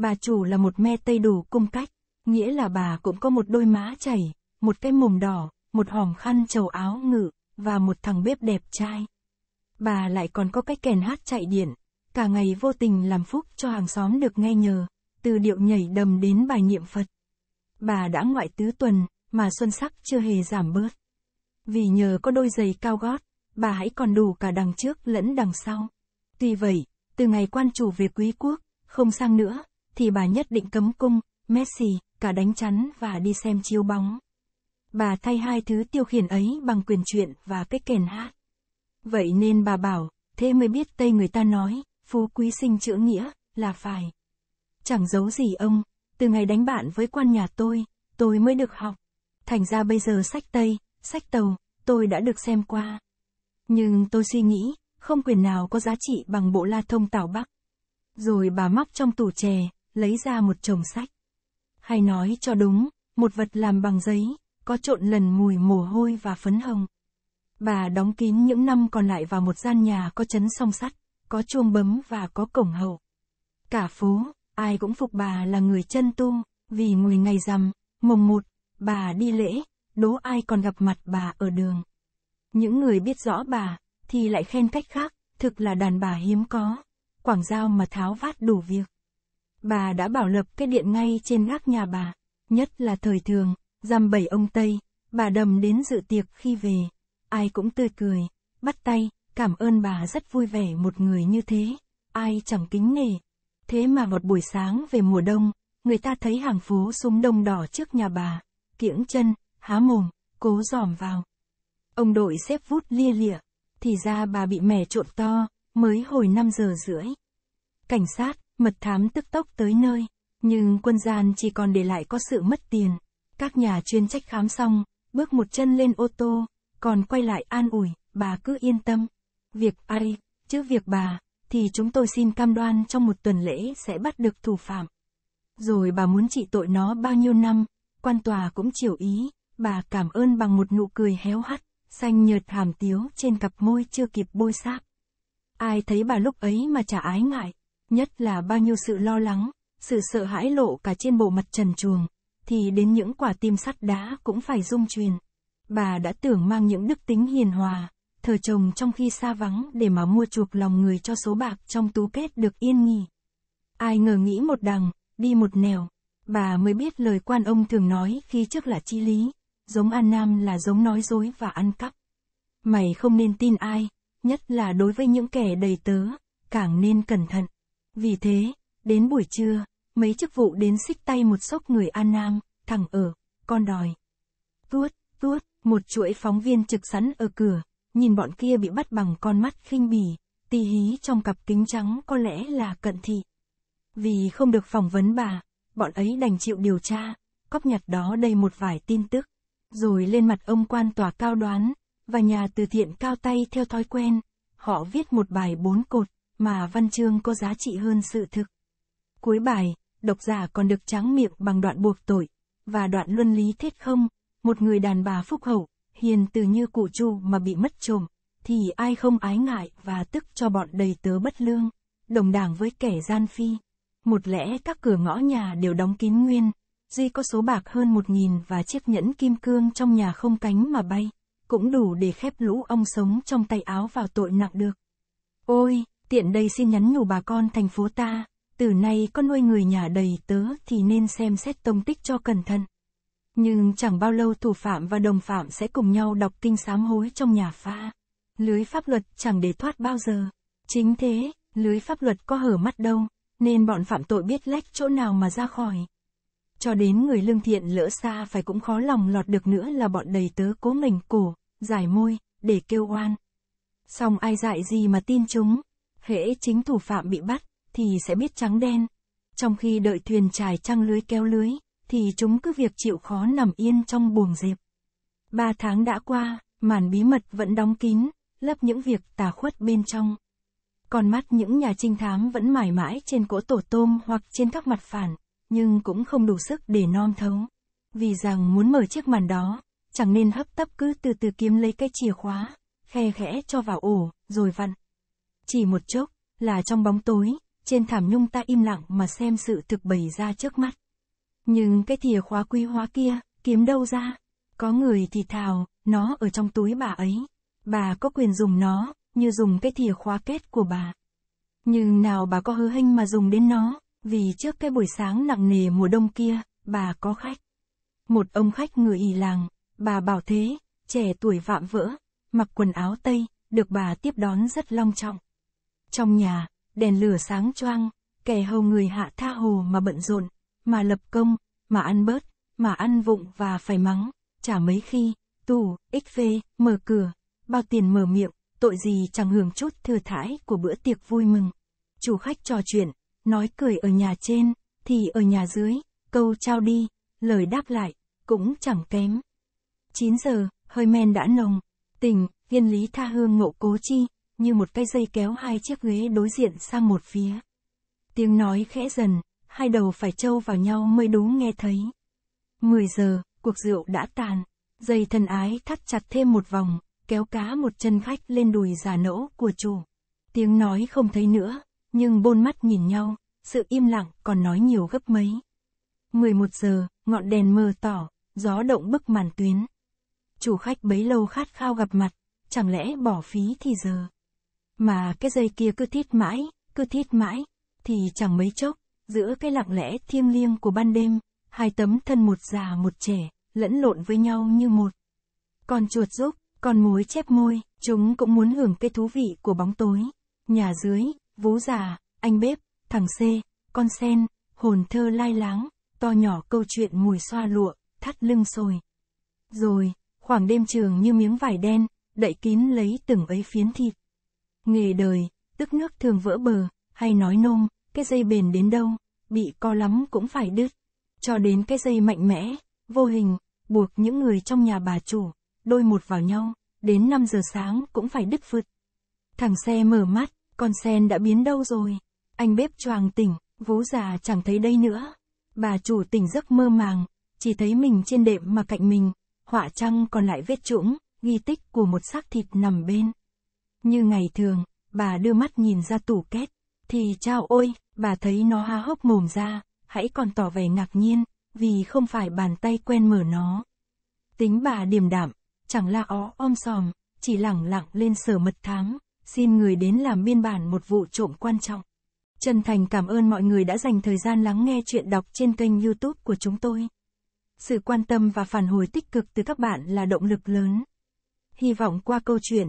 Bà chủ là một me tây đủ cung cách, nghĩa là bà cũng có một đôi má chảy, một cái mồm đỏ, một hòm khăn trầu áo ngự, và một thằng bếp đẹp trai. Bà lại còn có cái kèn hát chạy điện, cả ngày vô tình làm phúc cho hàng xóm được nghe nhờ, từ điệu nhảy đầm đến bài niệm Phật. Bà đã ngoại tứ tuần, mà xuân sắc chưa hề giảm bớt. Vì nhờ có đôi giày cao gót, bà hãy còn đủ cả đằng trước lẫn đằng sau. Tuy vậy, từ ngày quan chủ về quý quốc, không sang nữa, thì bà nhất định cấm cung, Messi, cả đánh chắn và đi xem chiếu bóng. Bà thay hai thứ tiêu khiển ấy bằng quyền chuyện và cái kèn hát. Vậy nên bà bảo, thế mới biết Tây người ta nói, phú quý sinh chữ nghĩa, là phải. Chẳng giấu gì ông, từ ngày đánh bạn với quan nhà tôi, tôi mới được học. Thành ra bây giờ sách Tây, sách Tàu, tôi đã được xem qua. Nhưng tôi suy nghĩ, không quyền nào có giá trị bằng bộ la thông Tảo Bắc. Rồi bà móc trong tủ chè, lấy ra một chồng sách. Hay nói cho đúng, một vật làm bằng giấy, có trộn lần mùi mồ hôi và phấn hồng. Bà đóng kín những năm còn lại vào một gian nhà có chấn song sắt, có chuông bấm và có cổng hậu. Cả phố, ai cũng phục bà là người chân tu, vì người ngày rằm, mồng một, bà đi lễ, đố ai còn gặp mặt bà ở đường. Những người biết rõ bà, thì lại khen cách khác, thực là đàn bà hiếm có, quảng giao mà tháo vát đủ việc. Bà đã bảo lập cái điện ngay trên gác nhà bà, nhất là thời thường, giam bảy ông Tây, bà đầm đến dự tiệc khi về, ai cũng tươi cười, bắt tay, cảm ơn bà rất vui vẻ một người như thế, ai chẳng kính nể. Thế mà một buổi sáng về mùa đông, người ta thấy hàng phố súng đông đỏ trước nhà bà, kiễng chân, há mồm, cố dòm vào. Ông đội xếp vút lia lịa, thì ra bà bị mẻ trộn to, mới hồi 5 giờ rưỡi. Cảnh sát, Mật thám tức tốc tới nơi, nhưng quân gian chỉ còn để lại có sự mất tiền. Các nhà chuyên trách khám xong, bước một chân lên ô tô, còn quay lại an ủi, bà cứ yên tâm. Việc ai, chứ việc bà, thì chúng tôi xin cam đoan trong một tuần lễ sẽ bắt được thủ phạm. Rồi bà muốn trị tội nó bao nhiêu năm, quan tòa cũng chiều ý, bà cảm ơn bằng một nụ cười héo hắt, xanh nhợt hàm tiếu trên cặp môi chưa kịp bôi sáp. Ai thấy bà lúc ấy mà chả ái ngại nhất là bao nhiêu sự lo lắng, sự sợ hãi lộ cả trên bộ mặt trần truồng, thì đến những quả tim sắt đá cũng phải rung truyền. Bà đã tưởng mang những đức tính hiền hòa, thờ chồng trong khi xa vắng để mà mua chuộc lòng người cho số bạc trong tú kết được yên nghỉ. Ai ngờ nghĩ một đằng, đi một nẻo, bà mới biết lời quan ông thường nói khi trước là chi lý, giống An Nam là giống nói dối và ăn cắp. Mày không nên tin ai, nhất là đối với những kẻ đầy tớ, càng nên cẩn thận. Vì thế, đến buổi trưa, mấy chức vụ đến xích tay một sốc người An Nam, thẳng ở, con đòi. Tuốt, tuốt, một chuỗi phóng viên trực sẵn ở cửa, nhìn bọn kia bị bắt bằng con mắt khinh bỉ, tì hí trong cặp kính trắng có lẽ là cận thị. Vì không được phỏng vấn bà, bọn ấy đành chịu điều tra, cóp nhặt đó đầy một vài tin tức. Rồi lên mặt ông quan tòa cao đoán, và nhà từ thiện cao tay theo thói quen, họ viết một bài bốn cột mà văn chương có giá trị hơn sự thực. Cuối bài, độc giả còn được tráng miệng bằng đoạn buộc tội, và đoạn luân lý thiết không, một người đàn bà phúc hậu, hiền từ như cụ chu mà bị mất trộm, thì ai không ái ngại và tức cho bọn đầy tớ bất lương, đồng đảng với kẻ gian phi. Một lẽ các cửa ngõ nhà đều đóng kín nguyên, duy có số bạc hơn một nghìn và chiếc nhẫn kim cương trong nhà không cánh mà bay, cũng đủ để khép lũ ong sống trong tay áo vào tội nặng được. Ôi, tiện đây xin nhắn nhủ bà con thành phố ta, từ nay con nuôi người nhà đầy tớ thì nên xem xét tông tích cho cẩn thận. Nhưng chẳng bao lâu thủ phạm và đồng phạm sẽ cùng nhau đọc kinh sám hối trong nhà pha. Lưới pháp luật chẳng để thoát bao giờ. Chính thế, lưới pháp luật có hở mắt đâu, nên bọn phạm tội biết lách chỗ nào mà ra khỏi. Cho đến người lương thiện lỡ xa phải cũng khó lòng lọt được nữa là bọn đầy tớ cố mình cổ, giải môi, để kêu oan. Xong ai dại gì mà tin chúng hễ chính thủ phạm bị bắt, thì sẽ biết trắng đen. Trong khi đợi thuyền trải trăng lưới kéo lưới, thì chúng cứ việc chịu khó nằm yên trong buồng diệp. Ba tháng đã qua, màn bí mật vẫn đóng kín, lấp những việc tà khuất bên trong. Còn mắt những nhà trinh thám vẫn mãi mãi trên cỗ tổ tôm hoặc trên các mặt phản, nhưng cũng không đủ sức để non thấu. Vì rằng muốn mở chiếc màn đó, chẳng nên hấp tấp cứ từ từ kiếm lấy cái chìa khóa, khe khẽ cho vào ổ, rồi vặn. Chỉ một chốc, là trong bóng tối, trên thảm nhung ta im lặng mà xem sự thực bày ra trước mắt. Nhưng cái thìa khóa quý hóa kia, kiếm đâu ra? Có người thì thào, nó ở trong túi bà ấy. Bà có quyền dùng nó, như dùng cái thìa khóa kết của bà. Nhưng nào bà có hứa hênh mà dùng đến nó, vì trước cái buổi sáng nặng nề mùa đông kia, bà có khách. Một ông khách người ỉ làng, bà bảo thế, trẻ tuổi vạm vỡ, mặc quần áo tây, được bà tiếp đón rất long trọng. Trong nhà, đèn lửa sáng choang, kẻ hầu người hạ tha hồ mà bận rộn, mà lập công, mà ăn bớt, mà ăn vụng và phải mắng, chả mấy khi, tù, ích phê, mở cửa, bao tiền mở miệng, tội gì chẳng hưởng chút thừa thãi của bữa tiệc vui mừng. Chủ khách trò chuyện, nói cười ở nhà trên, thì ở nhà dưới, câu trao đi, lời đáp lại, cũng chẳng kém. 9 giờ, hơi men đã nồng, tình viên lý tha hương ngộ cố chi, như một cây dây kéo hai chiếc ghế đối diện sang một phía. Tiếng nói khẽ dần, hai đầu phải trâu vào nhau mới đú nghe thấy. mười giờ, cuộc rượu đã tàn, dây thần ái thắt chặt thêm một vòng, kéo cá một chân khách lên đùi già nỗ của chủ. Tiếng nói không thấy nữa, nhưng bôn mắt nhìn nhau, sự im lặng còn nói nhiều gấp mấy. mười một giờ, ngọn đèn mờ tỏ, gió động bức màn tuyến. Chủ khách bấy lâu khát khao gặp mặt, chẳng lẽ bỏ phí thì giờ. Mà cái dây kia cứ thít mãi, cứ thít mãi, thì chẳng mấy chốc, giữa cái lặng lẽ thiêng liêng của ban đêm, hai tấm thân một già một trẻ, lẫn lộn với nhau như một. Con chuột giúp, con mối chép môi, chúng cũng muốn hưởng cái thú vị của bóng tối. Nhà dưới, vú già, anh bếp, thằng C, con sen, hồn thơ lai láng, to nhỏ câu chuyện mùi xoa lụa, thắt lưng sồi. Rồi, khoảng đêm trường như miếng vải đen, đậy kín lấy từng ấy phiến thịt. Nghề đời, tức nước thường vỡ bờ, hay nói nôm, cái dây bền đến đâu, bị co lắm cũng phải đứt. Cho đến cái dây mạnh mẽ, vô hình, buộc những người trong nhà bà chủ, đôi một vào nhau, đến 5 giờ sáng cũng phải đứt phượt. Thằng xe mở mắt, con sen đã biến đâu rồi? Anh bếp choàng tỉnh, vú già chẳng thấy đây nữa. Bà chủ tỉnh giấc mơ màng, chỉ thấy mình trên đệm mà cạnh mình, họa trăng còn lại vết trũng, ghi tích của một xác thịt nằm bên. Như ngày thường, bà đưa mắt nhìn ra tủ két, thì chao ôi, bà thấy nó há hốc mồm ra, hãy còn tỏ vẻ ngạc nhiên, vì không phải bàn tay quen mở nó. Tính bà điềm đạm, chẳng là ó om sòm, chỉ lẳng lặng lên sở mật thám, xin người đến làm biên bản một vụ trộm quan trọng. Chân thành cảm ơn mọi người đã dành thời gian lắng nghe chuyện đọc trên kênh youtube của chúng tôi. Sự quan tâm và phản hồi tích cực từ các bạn là động lực lớn. Hy vọng qua câu chuyện,